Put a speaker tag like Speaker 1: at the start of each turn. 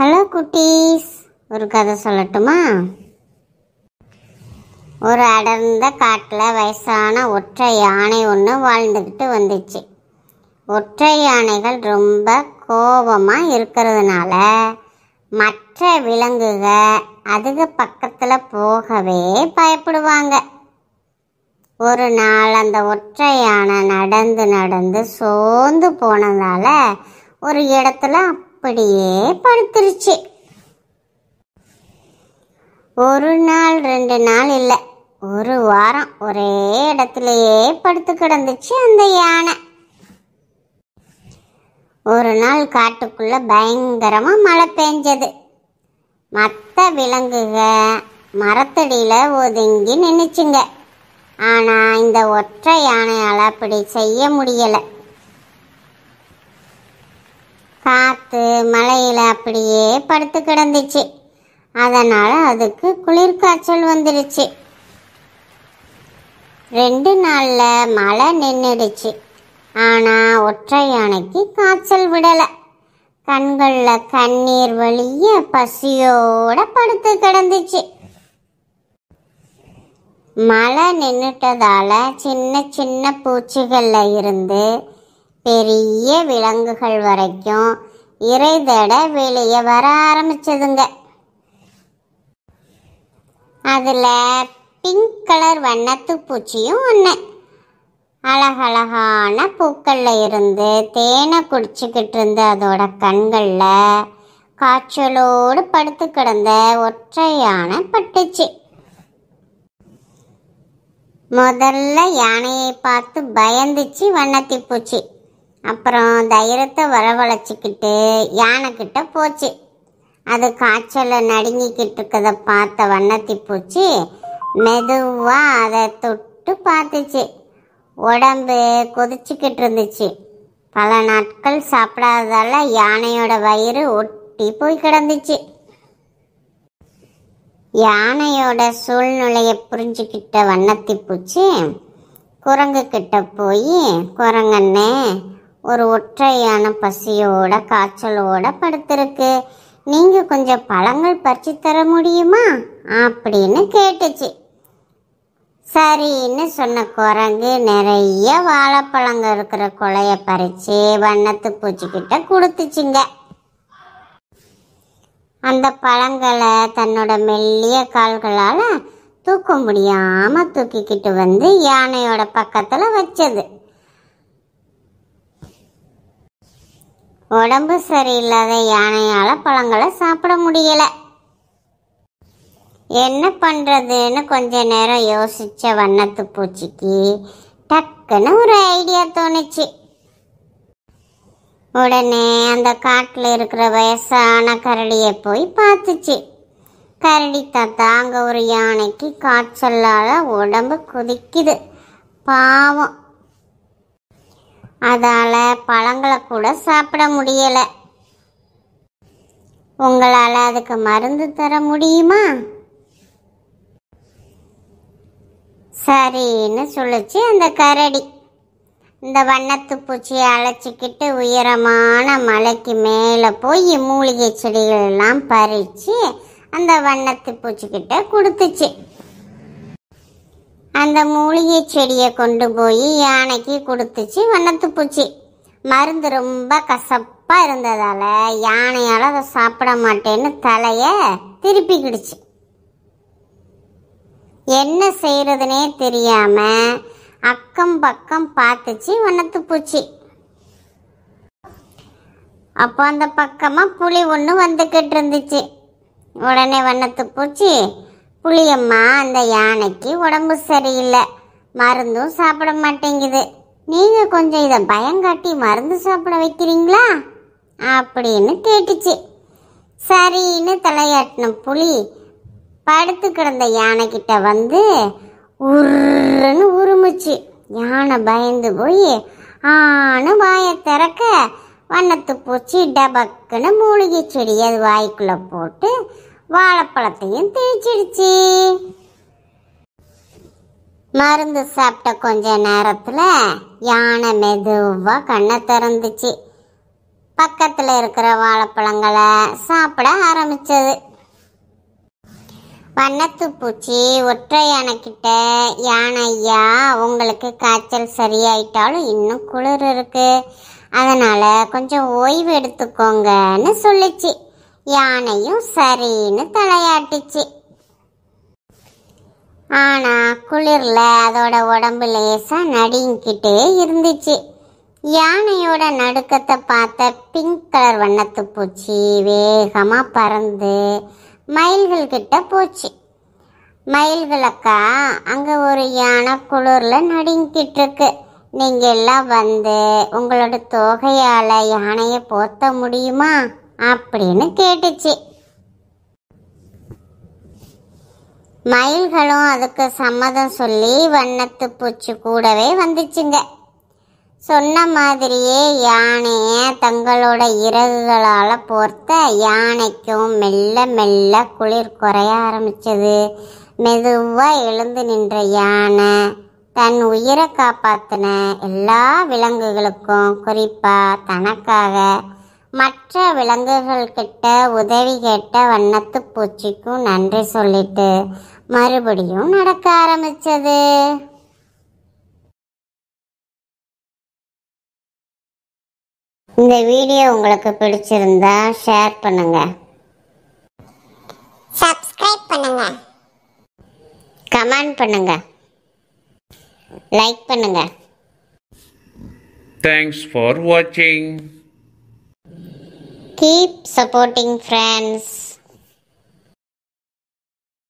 Speaker 1: Hello குட்டீஸ் ஒரு கதை சொல்லட்டுமா ஒரு அடர்ந்த காட்டில் வயசான ஒற்றை யானை ஒன்று வாழ்ந்துக்கிட்டு வந்துச்சு ஒற்றை யானைகள் ரொம்ப கோபமாக இருக்கிறதுனால மற்ற விலங்குகள் அதுக்கு பக்கத்தில் போகவே பயப்படுவாங்க ஒரு நாள் அந்த ஒற்றை யானை நடந்து நடந்து சோர்ந்து போனதால் ஒரு இடத்துல அப்படியே படுத்துருச்சு ஒரு நாள் ரெண்டு நாள் இல்லை ஒரு வாரம் ஒரே இடத்துலையே படுத்து கிடந்துச்சு அந்த யானை ஒரு நாள் காட்டுக்குள்ள பயங்கரமாக மழை பெஞ்சது மற்ற விலங்குக மரத்தடியில் ஒதுங்கி நின்றுச்சுங்க ஆனால் இந்த ஒற்றை யானையால் அப்படி செய்ய முடியலை காற்று மழையில் அப்படியே படுத்து கிடந்துச்சு அதனால் அதுக்கு குளிர் காய்ச்சல் வந்துடுச்சு ரெண்டு நாளில் மழை நின்றுடுச்சு ஆனால் ஒற்றை யானைக்கு காய்ச்சல் விடலை கண்களில் கண்ணீர் வழிய பசியோட படுத்து கிடந்துச்சு மழை நின்றுட்டதால் சின்ன சின்ன பூச்சிகளில் இருந்து பெரிய விலங்குகள் வரைக்கும் இறை தேட வெளியே வர ஆரம்பிச்சதுங்க அதில் பிங்க் கலர் வண்ணத்து பூச்சியும் ஒன்று அழகழகான பூக்களில் இருந்து தேனை குடிச்சுக்கிட்டு இருந்த அதோட கண்களில் காய்ச்சலோடு படுத்து கிடந்த ஒற்றையான பட்டுச்சு முதல்ல யானையை பார்த்து பயந்துச்சு வண்ணத்தி பூச்சி அப்புறம் தைரியத்தை வரவழைச்சிக்கிட்டு யானைக்கிட்ட போச்சு அது காய்ச்சலை நடுங்கிக்கிட்டு இருக்கதை பார்த்த வண்ணத்தி பூச்சி மெதுவாக அதை தொட்டு பார்த்துச்சு உடம்பு கொதிச்சுக்கிட்டு இருந்துச்சு பல நாட்கள் சாப்பிடாததால யானையோட வயிறு ஒட்டி போய் கிடந்துச்சு யானையோட சூழ்நிலையை புரிஞ்சுக்கிட்ட வண்ணத்தி பூச்சி குரங்கு கிட்ட போய் குரங்கண்ணே ஒரு ஒற்றையான பசியோட காய்ச்சலோட படுத்திருக்கு நீங்க கொஞ்சம் பழங்கள் பறிச்சு தர முடியுமா அப்படின்னு கேட்டுச்சு சரின்னு சொன்ன குரங்கு நிறைய வாழைப்பழங்கள் இருக்கிற குலைய பறிச்சு வண்ணத்து பூச்சிக்கிட்ட கொடுத்துச்சுங்க அந்த பழங்களை தன்னோட மெல்லிய கால்களால் தூக்க முடியாமல் தூக்கிக்கிட்டு வந்து யானையோட பக்கத்தில் வச்சது உடம்பு சரியில்லாத யானையால் பழங்களை சாப்பிட முடியலை என்ன பண்ணுறதுன்னு கொஞ்ச நேரம் யோசித்த வண்ணத்து பூச்சிக்கு டக்குன்னு ஒரு ஐடியா தோணுச்சு உடனே அந்த காட்டில் இருக்கிற வயசான கரடியை போய் பார்த்துச்சு கரடி தாத்தா அங்கே ஒரு யானைக்கு காய்ச்சலால் உடம்பு குதிக்குது பாவம் அதால் பழங்களை கூட சாப்பிட முடியலை உங்களால் அதுக்கு மருந்து தர முடியுமா சரின்னு சொல்லிச்சு அந்த கரடி இந்த வண்ணத்து பூச்சியை அழைச்சிக்கிட்டு உயரமான மலைக்கு மேலே போய் மூலிகை செடிகள்லாம் பறித்து அந்த வண்ணத்து பூச்சிக்கிட்ட கொடுத்துச்சு அந்த மூலிகை செடியை கொண்டு போய் யானைக்கு கொடுத்துச்சு பூச்சி மருந்து ரொம்ப கசப்பாக இருந்ததால் யானையால் அதை சாப்பிட மாட்டேன்னு தலையை திருப்பிக்கிடுச்சு என்ன செய்கிறதுனே தெரியாமல் அக்கம் பக்கம் பார்த்துச்சு பூச்சி அப்போ அந்த பக்கமாக புளி ஒன்று வந்துக்கிட்டு இருந்துச்சு உடனே வண்ணத்து பூச்சி புளியம்மா அந்த யானைக்கு உடம்பு சரியில்லை மருந்தும் சாப்பிட மாட்டேங்குது நீங்கள் கொஞ்சம் இதை பயங்காட்டி மருந்து சாப்பிட வைக்கிறீங்களா அப்படின்னு கேட்டுச்சு சரின்னு தலையாட்டின புளி படுத்து கிடந்த யானைக்கிட்ட வந்து உருன்னு உருமுச்சு யானை பயந்து போய் ஆனு வாயை திறக்க வண்ணத்து பூச்சி டபக்குன்னு மூலிகை செடி அது வாய்க்குள்ளே போட்டு வாழைப்பழத்தையும் தேய்ச்சிடுச்சு மருந்து சாப்பிட்ட கொஞ்ச நேரத்தில் யானை மெதுவாக கண்ணை திறந்துச்சு பக்கத்தில் இருக்கிற வாழைப்பழங்களை சாப்பிட ஆரம்பித்தது வண்ணத்து பூச்சி ஒற்றை யானைக்கிட்ட யானை ஐயா உங்களுக்கு காய்ச்சல் சரியாயிட்டாலும் இன்னும் குளிர் இருக்குது அதனால் கொஞ்சம் ஓய்வு எடுத்துக்கோங்கன்னு சொல்லிச்சு யானையும் சரின்னு தலையாட்டுச்சு ஆனா குளிர்ல அதோட உடம்பு லேசா நடுங்கிக்கிட்டே இருந்துச்சு யானையோட நடுக்கத்தை பார்த்த பிங்க் கலர் வண்ணத்து பூச்சி வேகமா பறந்து மயில்கள் கிட்ட போச்சு மயில்களக்கா அங்க ஒரு யானை குளிர்ல நடுங்கிட்டு இருக்கு நீங்க எல்லாம் வந்து உங்களோட தோகையால யானையை போத்த முடியுமா அப்படின்னு கேட்டுச்சு மயில்களும் அதுக்கு சம்மதம் சொல்லி வண்ணத்து பூச்சி கூடவே வந்துச்சுங்க சொன்ன மாதிரியே யானையை தங்களோட இறகுகளால் போர்த்த யானைக்கும் மெல்ல மெல்ல குளிர் குறைய ஆரம்பிச்சது மெதுவாக எழுந்து நின்ற யானை தன் உயிரை காப்பாற்றின எல்லா விலங்குகளுக்கும் குறிப்பாக தனக்காக மற்ற விலங்குகள்கிட்ட உதவி கேட்ட வண்ணத்து பூச்சிக்கும் நன்றி சொல்லிட்டு மறுபடியும் நடக்க ஆரம்பிச்சது இந்த வீடியோ உங்களுக்கு பிடிச்சிருந்தா ஷேர் பண்ணுங்க சப்ஸ்கிரைப் பண்ணுங்க கமெண்ட் பண்ணுங்க லைக் பண்ணுங்க தேங்க்ஸ் ஃபார் வாட்சிங் Keep supporting friends.